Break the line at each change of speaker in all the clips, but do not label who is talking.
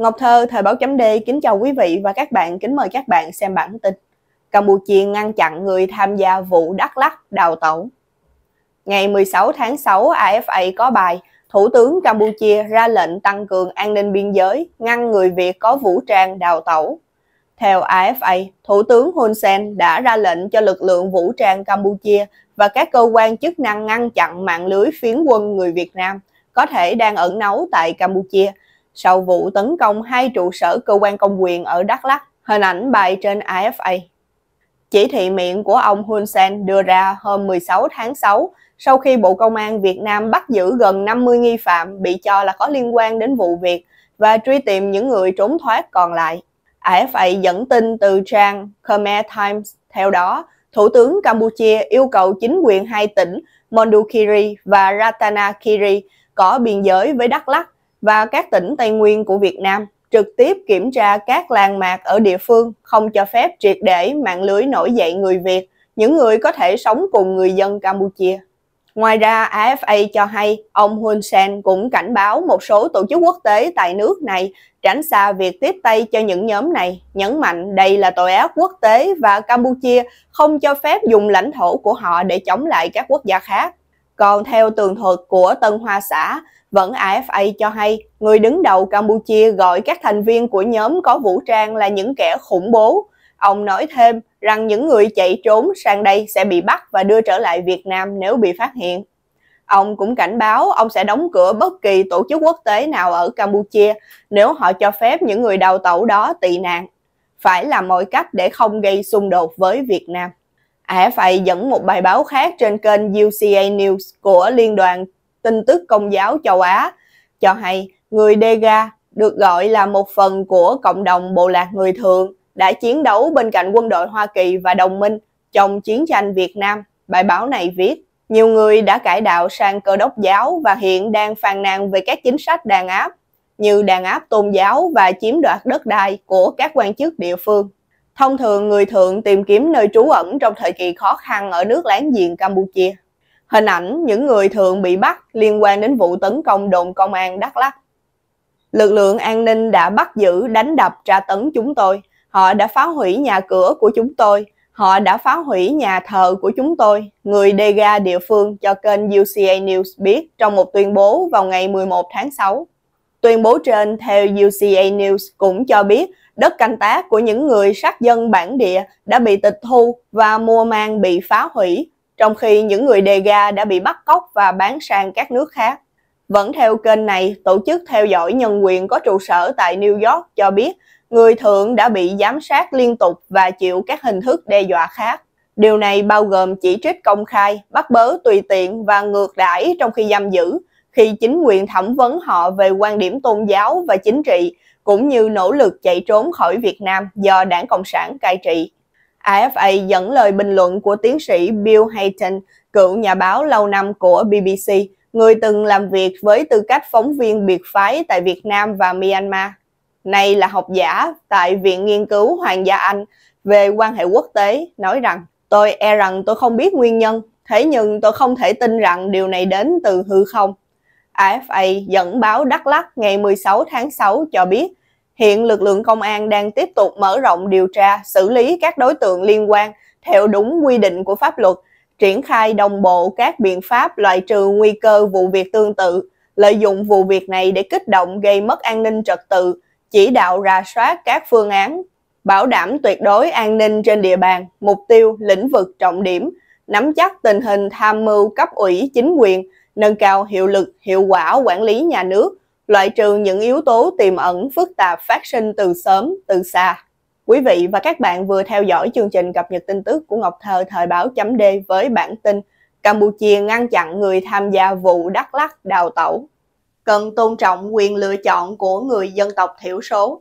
Ngọc Thơ, Thời báo chấm D kính chào quý vị và các bạn, kính mời các bạn xem bản tin. Campuchia ngăn chặn người tham gia vụ Đắk Lắc đào tẩu. Ngày 16 tháng 6, AFA có bài Thủ tướng Campuchia ra lệnh tăng cường an ninh biên giới, ngăn người Việt có vũ trang đào tẩu. Theo AFA, Thủ tướng Hun Sen đã ra lệnh cho lực lượng vũ trang Campuchia và các cơ quan chức năng ngăn chặn mạng lưới phiến quân người Việt Nam có thể đang ẩn náu tại Campuchia – sau vụ tấn công hai trụ sở cơ quan công quyền ở Đắk Lắk, hình ảnh bài trên AFA. Chỉ thị miệng của ông Hun Sen đưa ra hôm 16 tháng 6 sau khi Bộ Công an Việt Nam bắt giữ gần 50 nghi phạm bị cho là có liên quan đến vụ việc và truy tìm những người trốn thoát còn lại. AFA dẫn tin từ trang Khmer Times, theo đó, Thủ tướng Campuchia yêu cầu chính quyền hai tỉnh Mondulkiri và Ratanakiri có biên giới với Đắk Lắk và các tỉnh Tây Nguyên của Việt Nam trực tiếp kiểm tra các làng mạc ở địa phương, không cho phép triệt để mạng lưới nổi dậy người Việt, những người có thể sống cùng người dân Campuchia. Ngoài ra, AFA cho hay ông Hun Sen cũng cảnh báo một số tổ chức quốc tế tại nước này tránh xa việc tiếp tay cho những nhóm này, nhấn mạnh đây là tội ác quốc tế và Campuchia không cho phép dùng lãnh thổ của họ để chống lại các quốc gia khác. Còn theo tường thuật của Tân Hoa xã, vẫn AFA cho hay người đứng đầu Campuchia gọi các thành viên của nhóm có vũ trang là những kẻ khủng bố. Ông nói thêm rằng những người chạy trốn sang đây sẽ bị bắt và đưa trở lại Việt Nam nếu bị phát hiện. Ông cũng cảnh báo ông sẽ đóng cửa bất kỳ tổ chức quốc tế nào ở Campuchia nếu họ cho phép những người đào tẩu đó tị nạn. Phải làm mọi cách để không gây xung đột với Việt Nam phải dẫn một bài báo khác trên kênh UCA News của Liên đoàn Tin tức Công giáo châu Á cho hay người Dega được gọi là một phần của cộng đồng bộ lạc người thường đã chiến đấu bên cạnh quân đội Hoa Kỳ và đồng minh trong chiến tranh Việt Nam. Bài báo này viết, nhiều người đã cải đạo sang cơ đốc giáo và hiện đang phàn nàn về các chính sách đàn áp, như đàn áp tôn giáo và chiếm đoạt đất đai của các quan chức địa phương. Thông thường người thượng tìm kiếm nơi trú ẩn trong thời kỳ khó khăn ở nước láng giềng Campuchia. Hình ảnh những người thượng bị bắt liên quan đến vụ tấn công đồn công an Đắk Lắk. Lực lượng an ninh đã bắt giữ, đánh đập, tra tấn chúng tôi. Họ đã phá hủy nhà cửa của chúng tôi. Họ đã phá hủy nhà thờ của chúng tôi, người Dega địa phương cho kênh UCA News biết trong một tuyên bố vào ngày 11 tháng 6. Tuyên bố trên theo UCA News cũng cho biết đất canh tác của những người sát dân bản địa đã bị tịch thu và mua mang bị phá hủy, trong khi những người đề ga đã bị bắt cóc và bán sang các nước khác. Vẫn theo kênh này, tổ chức theo dõi nhân quyền có trụ sở tại New York cho biết người thượng đã bị giám sát liên tục và chịu các hình thức đe dọa khác. Điều này bao gồm chỉ trích công khai, bắt bớ tùy tiện và ngược đãi trong khi giam giữ, khi chính quyền thẩm vấn họ về quan điểm tôn giáo và chính trị, cũng như nỗ lực chạy trốn khỏi Việt Nam do đảng Cộng sản cai trị. AFA dẫn lời bình luận của tiến sĩ Bill Hayton, cựu nhà báo lâu năm của BBC, người từng làm việc với tư cách phóng viên biệt phái tại Việt Nam và Myanmar. Nay là học giả tại Viện Nghiên cứu Hoàng gia Anh về quan hệ quốc tế, nói rằng Tôi e rằng tôi không biết nguyên nhân, thế nhưng tôi không thể tin rằng điều này đến từ hư không. AFA dẫn báo Đắk Lắk ngày 16 tháng 6 cho biết, hiện lực lượng công an đang tiếp tục mở rộng điều tra, xử lý các đối tượng liên quan theo đúng quy định của pháp luật, triển khai đồng bộ các biện pháp loại trừ nguy cơ vụ việc tương tự, lợi dụng vụ việc này để kích động gây mất an ninh trật tự, chỉ đạo rà soát các phương án bảo đảm tuyệt đối an ninh trên địa bàn, mục tiêu, lĩnh vực trọng điểm, nắm chắc tình hình tham mưu cấp ủy chính quyền, nâng cao hiệu lực, hiệu quả quản lý nhà nước, loại trừ những yếu tố tiềm ẩn phức tạp phát sinh từ sớm, từ xa. Quý vị và các bạn vừa theo dõi chương trình cập nhật tin tức của Ngọc Thơ thời báo chấm D với bản tin Campuchia ngăn chặn người tham gia vụ Đắk Lắc đào tẩu. Cần tôn trọng quyền lựa chọn của người dân tộc thiểu số.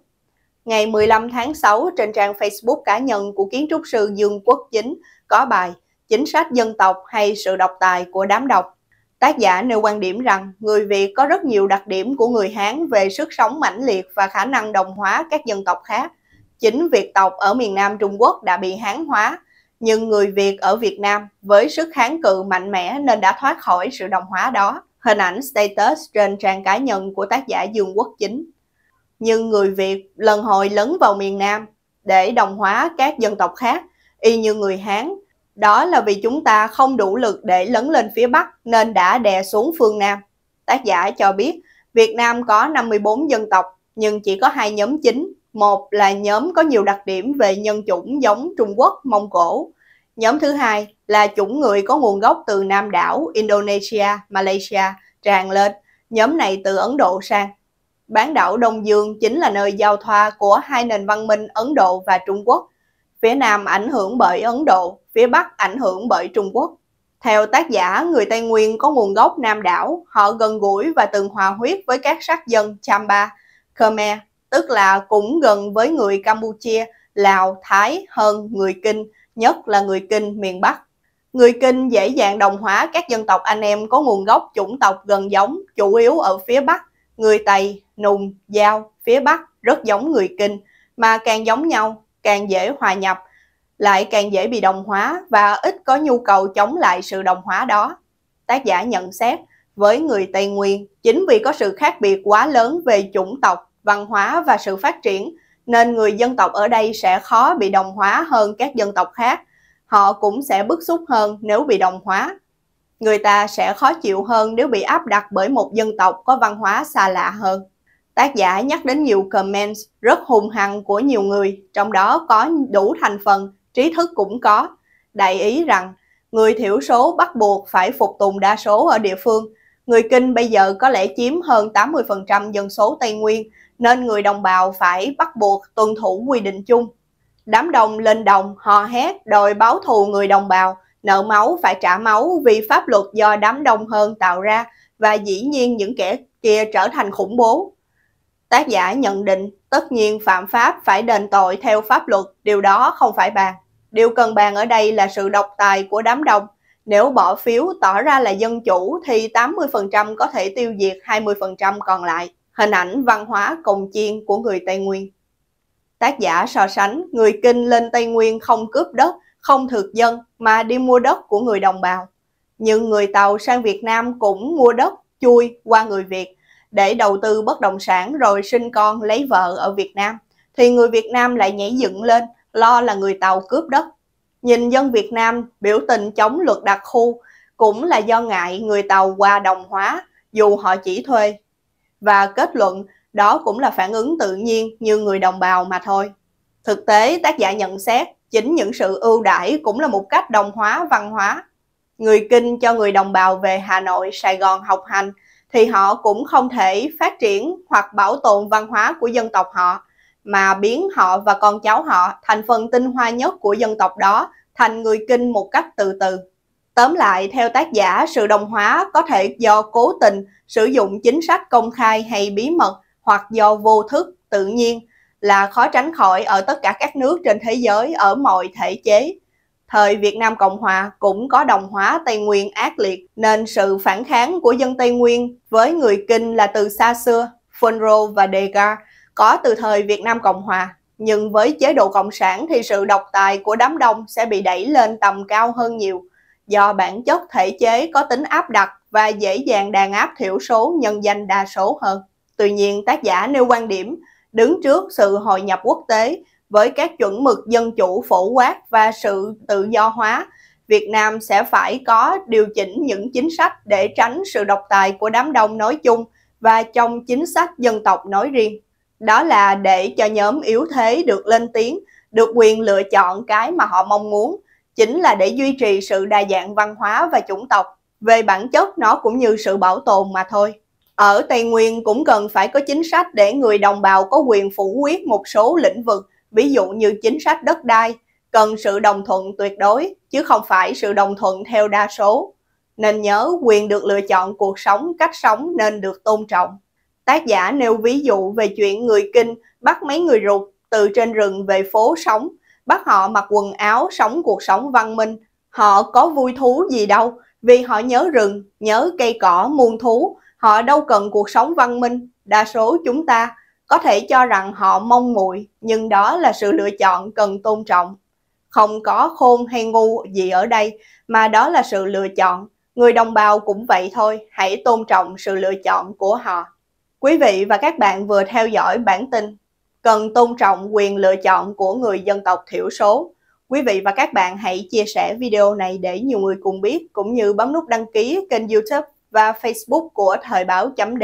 Ngày 15 tháng 6 trên trang Facebook cá nhân của kiến trúc sư Dương Quốc Chính có bài Chính sách dân tộc hay sự độc tài của đám độc Tác giả nêu quan điểm rằng người Việt có rất nhiều đặc điểm của người Hán về sức sống mãnh liệt và khả năng đồng hóa các dân tộc khác. Chính Việt tộc ở miền Nam Trung Quốc đã bị Hán hóa, nhưng người Việt ở Việt Nam với sức kháng cự mạnh mẽ nên đã thoát khỏi sự đồng hóa đó. Hình ảnh status trên trang cá nhân của tác giả Dương Quốc Chính. Nhưng người Việt lần hồi lấn vào miền Nam để đồng hóa các dân tộc khác, y như người Hán, đó là vì chúng ta không đủ lực để lấn lên phía Bắc nên đã đè xuống phương Nam. Tác giả cho biết Việt Nam có 54 dân tộc nhưng chỉ có hai nhóm chính. Một là nhóm có nhiều đặc điểm về nhân chủng giống Trung Quốc, Mông Cổ. Nhóm thứ hai là chủng người có nguồn gốc từ Nam đảo, Indonesia, Malaysia tràn lên. Nhóm này từ Ấn Độ sang. Bán đảo Đông Dương chính là nơi giao thoa của hai nền văn minh Ấn Độ và Trung Quốc. Phía Nam ảnh hưởng bởi Ấn Độ, phía Bắc ảnh hưởng bởi Trung Quốc. Theo tác giả, người Tây Nguyên có nguồn gốc Nam đảo, họ gần gũi và từng hòa huyết với các sắc dân Chamba, Khmer, tức là cũng gần với người Campuchia, Lào, Thái hơn người Kinh, nhất là người Kinh miền Bắc. Người Kinh dễ dàng đồng hóa các dân tộc anh em có nguồn gốc chủng tộc gần giống, chủ yếu ở phía Bắc. Người Tây, Nùng, Giao, phía Bắc rất giống người Kinh, mà càng giống nhau, càng dễ hòa nhập, lại càng dễ bị đồng hóa và ít có nhu cầu chống lại sự đồng hóa đó. Tác giả nhận xét, với người Tây Nguyên, chính vì có sự khác biệt quá lớn về chủng tộc, văn hóa và sự phát triển, nên người dân tộc ở đây sẽ khó bị đồng hóa hơn các dân tộc khác. Họ cũng sẽ bức xúc hơn nếu bị đồng hóa. Người ta sẽ khó chịu hơn nếu bị áp đặt bởi một dân tộc có văn hóa xa lạ hơn. Tác giả nhắc đến nhiều comments rất hùng hằng của nhiều người, trong đó có đủ thành phần trí thức cũng có, đại ý rằng người thiểu số bắt buộc phải phục tùng đa số ở địa phương. Người Kinh bây giờ có lẽ chiếm hơn 80% dân số Tây Nguyên, nên người đồng bào phải bắt buộc tuân thủ quy định chung. Đám đông lên đồng, hò hét, đòi báo thù người đồng bào, nợ máu phải trả máu vì pháp luật do đám đông hơn tạo ra và dĩ nhiên những kẻ kia trở thành khủng bố. Tác giả nhận định Tất nhiên phạm pháp phải đền tội theo pháp luật, điều đó không phải bàn. Điều cần bàn ở đây là sự độc tài của đám đông. Nếu bỏ phiếu tỏ ra là dân chủ thì 80% có thể tiêu diệt 20% còn lại. Hình ảnh văn hóa cồng chiên của người Tây Nguyên. Tác giả so sánh người Kinh lên Tây Nguyên không cướp đất, không thực dân mà đi mua đất của người đồng bào. Nhưng người Tàu sang Việt Nam cũng mua đất, chui qua người Việt để đầu tư bất động sản rồi sinh con lấy vợ ở Việt Nam, thì người Việt Nam lại nhảy dựng lên, lo là người Tàu cướp đất. Nhìn dân Việt Nam biểu tình chống luật đặc khu cũng là do ngại người Tàu qua đồng hóa dù họ chỉ thuê. Và kết luận đó cũng là phản ứng tự nhiên như người đồng bào mà thôi. Thực tế tác giả nhận xét chính những sự ưu đãi cũng là một cách đồng hóa văn hóa. Người Kinh cho người đồng bào về Hà Nội, Sài Gòn học hành – thì họ cũng không thể phát triển hoặc bảo tồn văn hóa của dân tộc họ mà biến họ và con cháu họ thành phần tinh hoa nhất của dân tộc đó thành người kinh một cách từ từ. Tóm lại, theo tác giả, sự đồng hóa có thể do cố tình sử dụng chính sách công khai hay bí mật hoặc do vô thức, tự nhiên là khó tránh khỏi ở tất cả các nước trên thế giới ở mọi thể chế thời Việt Nam Cộng Hòa cũng có đồng hóa Tây Nguyên ác liệt, nên sự phản kháng của dân Tây Nguyên với người Kinh là từ xa xưa. Phunro và Degas có từ thời Việt Nam Cộng Hòa. Nhưng với chế độ Cộng sản thì sự độc tài của đám đông sẽ bị đẩy lên tầm cao hơn nhiều, do bản chất thể chế có tính áp đặt và dễ dàng đàn áp thiểu số nhân danh đa số hơn. Tuy nhiên, tác giả nêu quan điểm, đứng trước sự hội nhập quốc tế, với các chuẩn mực dân chủ phổ quát và sự tự do hóa, Việt Nam sẽ phải có điều chỉnh những chính sách để tránh sự độc tài của đám đông nói chung và trong chính sách dân tộc nói riêng. Đó là để cho nhóm yếu thế được lên tiếng, được quyền lựa chọn cái mà họ mong muốn, chính là để duy trì sự đa dạng văn hóa và chủng tộc. Về bản chất nó cũng như sự bảo tồn mà thôi. Ở Tây Nguyên cũng cần phải có chính sách để người đồng bào có quyền phủ quyết một số lĩnh vực ví dụ như chính sách đất đai, cần sự đồng thuận tuyệt đối, chứ không phải sự đồng thuận theo đa số. Nên nhớ quyền được lựa chọn cuộc sống, cách sống nên được tôn trọng. Tác giả nêu ví dụ về chuyện người Kinh bắt mấy người ruột từ trên rừng về phố sống, bắt họ mặc quần áo sống cuộc sống văn minh. Họ có vui thú gì đâu, vì họ nhớ rừng, nhớ cây cỏ, muôn thú, họ đâu cần cuộc sống văn minh. Đa số chúng ta có thể cho rằng họ mong muội nhưng đó là sự lựa chọn cần tôn trọng không có khôn hay ngu gì ở đây mà đó là sự lựa chọn người đồng bào cũng vậy thôi hãy tôn trọng sự lựa chọn của họ quý vị và các bạn vừa theo dõi bản tin cần tôn trọng quyền lựa chọn của người dân tộc thiểu số Quý vị và các bạn hãy chia sẻ video này để nhiều người cùng biết, cũng như bấm nút đăng ký kênh youtube và facebook của Thời báo chấm D